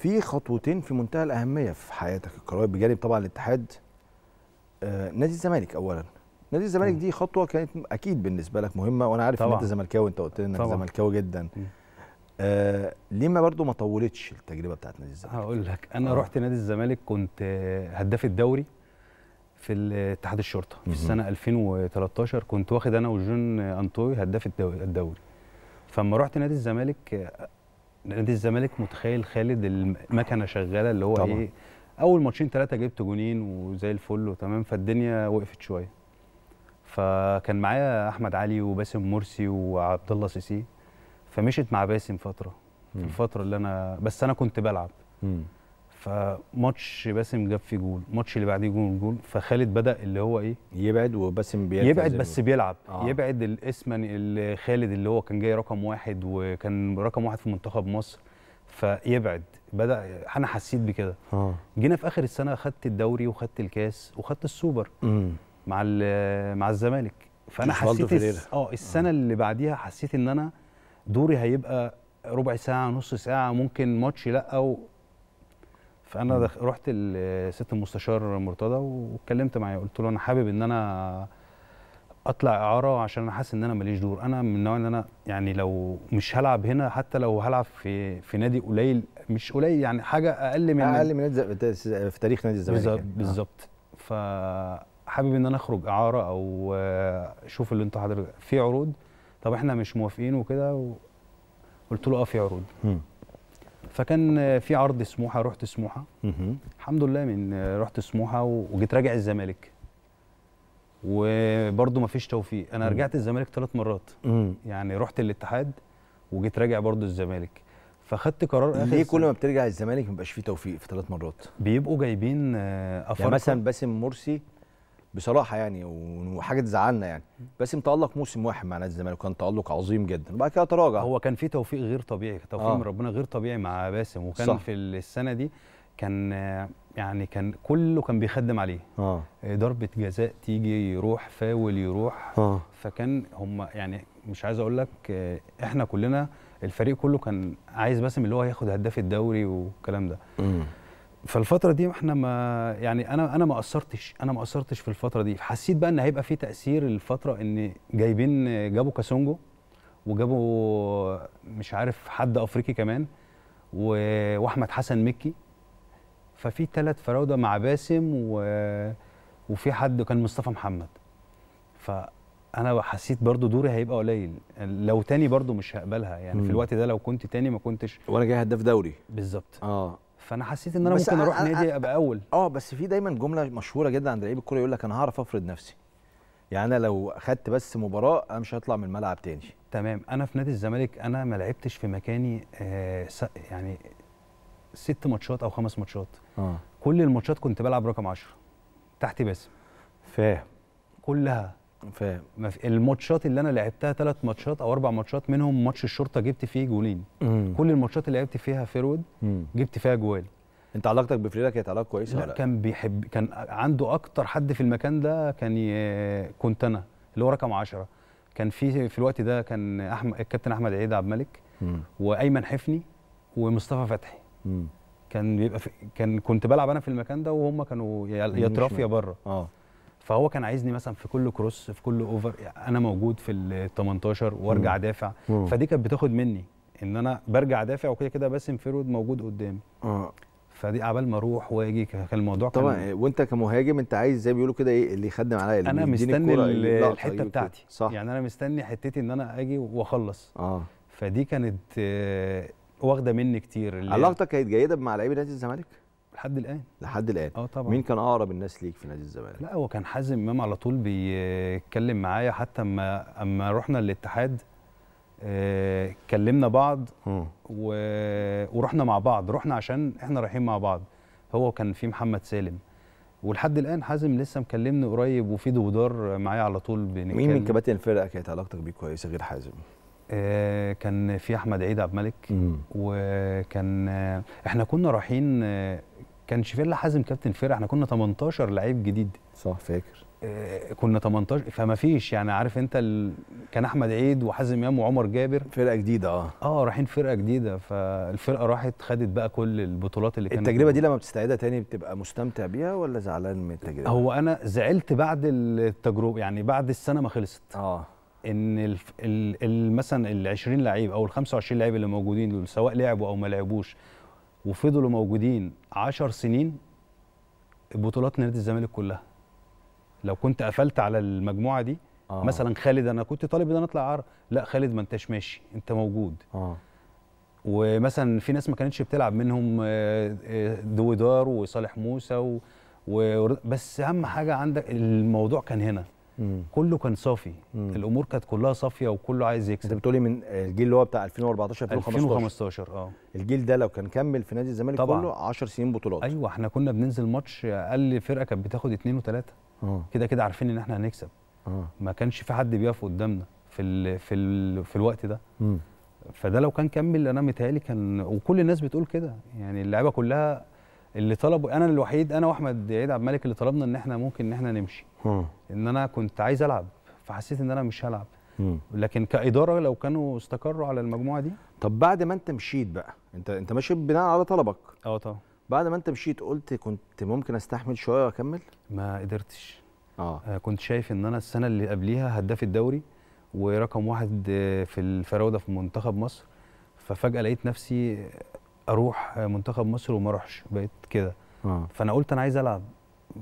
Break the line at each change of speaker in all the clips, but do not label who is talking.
في خطوتين في منتهى الاهميه في حياتك الكرويه بجانب طبعا الاتحاد آه نادي الزمالك اولا نادي الزمالك دي خطوه كانت اكيد بالنسبه لك مهمه وانا عارف طبعا. ان انت زملكاوي انت قلت لي انك زملكاوي جدا آه ليه ما برضه ما طولتش التجربه بتاعت نادي الزمالك هقول لك
انا آه. رحت نادي الزمالك كنت هداف الدوري في اتحاد الشرطه في السنه 2013 كنت واخد انا وجون انطوي هداف الدوري فلما رحت نادي الزمالك نادي الزمالك متخيل خالد المكنه شغاله اللي هو طبعا. ايه اول ماتشين ثلاثه جبت جونين وزي الفل وتمام فالدنيا وقفت شويه فكان معايا احمد علي وباسم مرسي وعبد الله سيسي فمشيت مع باسم فتره في الفتره اللي انا بس انا كنت بلعب م. فماتش باسم جاب فيه جول الماتش اللي بعديه جول جول فخالد بدا اللي هو ايه يبعد وباسم بيلعب يبعد بس بيلعب آه. يبعد الاسم اللي خالد اللي هو كان جاي رقم واحد وكان رقم واحد في منتخب مصر فيبعد بدا انا حسيت بكده آه. جينا في اخر السنه خدت الدوري وخدت الكاس وخدت السوبر مع مع الزمالك فانا حسيت اه السنه آه. اللي بعديها حسيت ان انا دوري هيبقى ربع ساعه نص ساعه ممكن ماتش لا او فانا دخ... رحت لست المستشار مرتضى واتكلمت معاه قلت له انا حابب ان انا اطلع اعاره عشان انا حاسس ان انا ماليش دور انا من النوع ان انا يعني لو مش هلعب هنا حتى لو هلعب في في نادي قليل مش قليل يعني حاجه اقل
من اقل من نادي في تاريخ نادي الزمالك بالظبط
يعني. آه. بالظبط فحابب ان انا اخرج اعاره او اشوف اللي انتوا حضرتك في عروض طب احنا مش موافقين وكده و... قلت له اه في عروض فكان في عرض سموحه رحت سموحه الحمد لله من رحت سموحه وجيت راجع الزمالك وبرده ما فيش توفيق انا رجعت الزمالك ثلاث مرات يعني رحت الاتحاد وجيت راجع برده الزمالك فخدت قرار اخر ليه كل ما
بترجع الزمالك ما بيبقاش فيه توفيق في ثلاث مرات بيبقوا جايبين آه، افارقه يعني مثلا باسم مرسي بصراحه يعني وحاجه تزعلنا يعني باسم تالق موسم واحد مع نادي الزمالك وكان تالق عظيم جدا وبعد كده تراجع هو كان في توفيق غير طبيعي توفيق آه. من ربنا
غير طبيعي مع باسم وكان صح. في السنه دي كان يعني كان كله كان بيخدم عليه آه. ضربه جزاء تيجي يروح فاول يروح آه. فكان هم يعني مش عايز اقول لك احنا كلنا الفريق كله كان عايز باسم اللي هو ياخد هداف الدوري والكلام ده مم. فالفتره دي احنا ما يعني انا انا ما قصرتش انا ما قصرتش في الفتره دي حسيت بقى ان هيبقى في تاثير الفتره ان جايبين جابوا كاسونجو وجابوا مش عارف حد افريقي كمان واحمد حسن مكي ففي ثلاث فراوده مع باسم و... وفي حد كان مصطفى محمد فانا حسيت برضو دوري هيبقى قليل لو تاني برضو مش هقبلها يعني م. في الوقت ده لو كنت تاني ما كنتش وانا جاي هداف دوري بالظبط اه فانا حسيت ان انا ممكن اروح نادي
ابقى اول اه بس في دايما جمله مشهوره جدا عند لعيب الكوره يقول لك انا هعرف افرض نفسي يعني انا لو خدت بس مباراه انا مش هطلع من الملعب تاني تمام
انا في نادي الزمالك انا ما لعبتش في مكاني آه يعني ست ماتشات او خمس ماتشات آه. كل الماتشات كنت بلعب رقم 10 تحت باسم فاهم كلها فالماتشات اللي انا لعبتها ثلاث ماتشات او اربع ماتشات منهم ماتش الشرطه جبت فيه جولين مم. كل الماتشات اللي لعبت فيها فيرود جبت فيها جوال انت علاقتك بفريدا كانت علاقه كويسه لا, لا كان بيحب كان عنده اكتر حد في المكان ده كان ي... كنت انا اللي هو رقم 10 كان في في الوقت ده كان احمد الكابتن احمد عيد عبد الملك وايمن حفني ومصطفى فتحي مم. كان بيبقى في... كان كنت بلعب انا في المكان ده وهم كانوا يا اطراف يا بره اه فهو كان عايزني مثلا في كل كروس في كل اوفر انا موجود في ال 18 وارجع دافع فدي كانت بتاخد مني ان انا برجع دافع وكده كده باسم فيرود موجود قدامي اه فدي عبال ما اروح واجي كان الموضوع طبعا كان
وانت كمهاجم انت عايز زي ما بيقولوا كده ايه اللي يخدم عليا انا مستني الحته أيوه،
بتاعتي صح. يعني انا مستني حتتي ان انا اجي واخلص اه فدي كانت آه، واخده مني كتير علاقتك
كانت جيده مع لعيبه نادي الزمالك لحد الان لحد الان اه طبعا مين كان اقرب الناس ليك في نادي الزمالك
لا هو كان حازم امام على طول بيتكلم معايا حتى اما اما رحنا الاتحاد اتكلمنا آه، بعض و... ورحنا مع بعض رحنا عشان احنا رايحين مع بعض هو كان في محمد سالم ولحد الان حازم لسه مكلمني قريب وفي دودار معايا على طول بنتكلم مين من كباتن
الفرقه كانت علاقتك بيه كويسه غير حازم؟
آه، كان في احمد عيد عبد الملك وكان احنا كنا رايحين آه، كان شيفيلا حازم كابتن فرقه احنا كنا 18 لعيب جديد صح فاكر آه، كنا 18 فما فيش يعني عارف انت ال... كان احمد عيد وحازم يام وعمر جابر فرقه جديده اه اه رايحين فرقه جديده فالفرقه راحت خدت بقى كل البطولات اللي كانت التجربه دي لما
بتستعيدها تاني بتبقى مستمتع بيها ولا زعلان من التجربه هو
انا زعلت بعد التجربه يعني بعد السنه ما خلصت اه ان الف... ال... ال... مثلا ال 20 لعيب او ال 25 لعيب اللي موجودين دول سواء لعبوا او ما لعبوش وفضلوا موجودين 10 سنين بطولات نادي الزمالك كلها لو كنت قفلت على المجموعه دي آه. مثلا خالد انا كنت طالب ان انا اطلع عار لا خالد ما انتش ماشي انت موجود آه. ومثلا في ناس ما كانتش بتلعب منهم آه، آه، دويدار وصالح موسى و... و... بس اهم حاجه عندك الموضوع كان هنا كله كان صافي مم. الامور كانت كلها صافيه وكله عايز يكسب انت بتقولي من الجيل اللي هو بتاع 2014 2015 2015
اه الجيل ده لو كان كمل في نادي الزمالك كله 10 سنين بطولات
ايوه احنا كنا بننزل ماتش اقل فرقه كانت بتاخد اثنين وثلاثه آه. كده كده عارفين ان احنا هنكسب آه. ما كانش في حد بيقف قدامنا في ال في الـ في الوقت ده مم. فده لو كان كمل انا متهيألي كان وكل الناس بتقول كده يعني اللعيبه كلها اللي طلبوا انا الوحيد انا واحمد عيد عبد الملك اللي طلبنا ان احنا ممكن ان احنا نمشي ان انا كنت عايز العب فحسيت ان انا مش هلعب لكن كاداره لو
كانوا استقروا على المجموعه دي طب بعد ما انت مشيت بقى انت انت ماشي بناء على طلبك اه طبعا بعد ما انت مشيت قلت كنت ممكن استحمل شويه واكمل ما قدرتش
اه, آه، كنت شايف ان انا السنه اللي قبليها هداف الدوري ورقم واحد في الفراوده في منتخب مصر ففجاه لقيت نفسي اروح منتخب مصر وما اروحش بقيت كده آه. فانا قلت انا عايز العب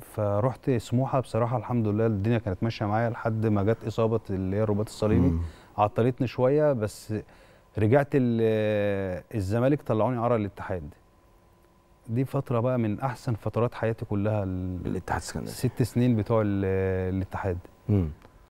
فرحت سموحه بصراحه الحمد لله الدنيا كانت ماشيه معايا لحد ما جت اصابه اللي هي الرباط الصليبي عطلتني شويه بس رجعت الزمالك طلعوني عرى الاتحاد دي فتره بقى من احسن فترات حياتي كلها الاتحاد ست سنين بتوع الاتحاد مم.